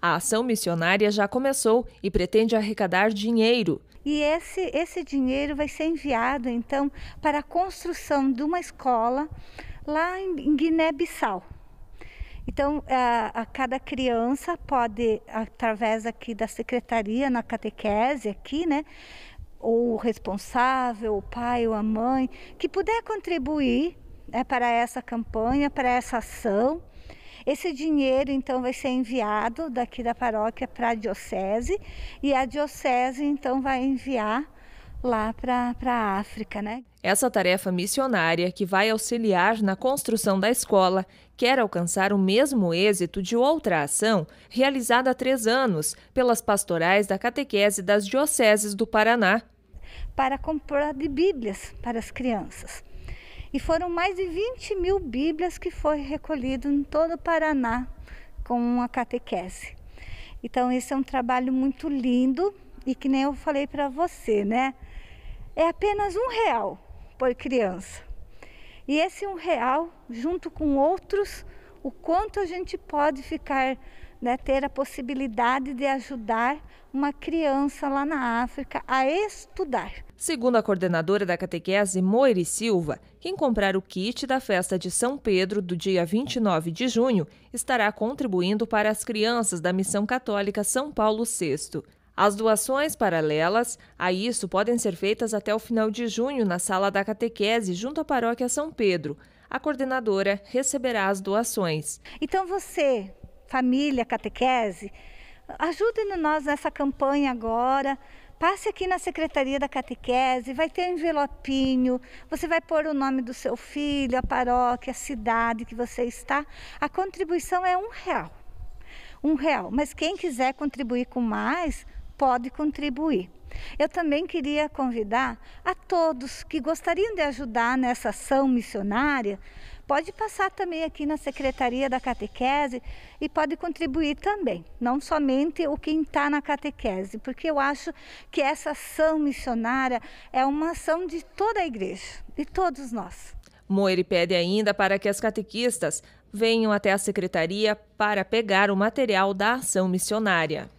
A ação missionária já começou e pretende arrecadar dinheiro. E esse, esse dinheiro vai ser enviado, então, para a construção de uma escola lá em Guiné-Bissau. Então, a, a, cada criança pode, através aqui da secretaria, na catequese aqui, né? Ou o responsável, o pai ou a mãe, que puder contribuir né, para essa campanha, para essa ação, esse dinheiro, então, vai ser enviado daqui da paróquia para a diocese e a diocese, então, vai enviar lá para a África, né? Essa tarefa missionária, que vai auxiliar na construção da escola, quer alcançar o mesmo êxito de outra ação realizada há três anos pelas pastorais da catequese das dioceses do Paraná. Para comprar de Bíblias para as crianças. E foram mais de 20 mil Bíblias que foi recolhido em todo o Paraná com uma catequese. Então, esse é um trabalho muito lindo e que nem eu falei para você, né? É apenas um real por criança. E esse um real, junto com outros, o quanto a gente pode ficar, né, ter a possibilidade de ajudar uma criança lá na África a estudar. Segundo a coordenadora da catequese, Moire Silva, quem comprar o kit da festa de São Pedro do dia 29 de junho estará contribuindo para as crianças da Missão Católica São Paulo VI. As doações paralelas a isso podem ser feitas até o final de junho na sala da catequese, junto à paróquia São Pedro a coordenadora receberá as doações. Então você, família catequese, ajude nós nessa campanha agora. Passe aqui na Secretaria da Catequese, vai ter um envelopinho, você vai pôr o nome do seu filho, a paróquia, a cidade que você está. A contribuição é um real. Um real. Mas quem quiser contribuir com mais, pode contribuir. Eu também queria convidar a todos que gostariam de ajudar nessa ação missionária, pode passar também aqui na Secretaria da Catequese e pode contribuir também, não somente o quem está na catequese, porque eu acho que essa ação missionária é uma ação de toda a igreja, de todos nós. Moire pede ainda para que as catequistas venham até a secretaria para pegar o material da ação missionária.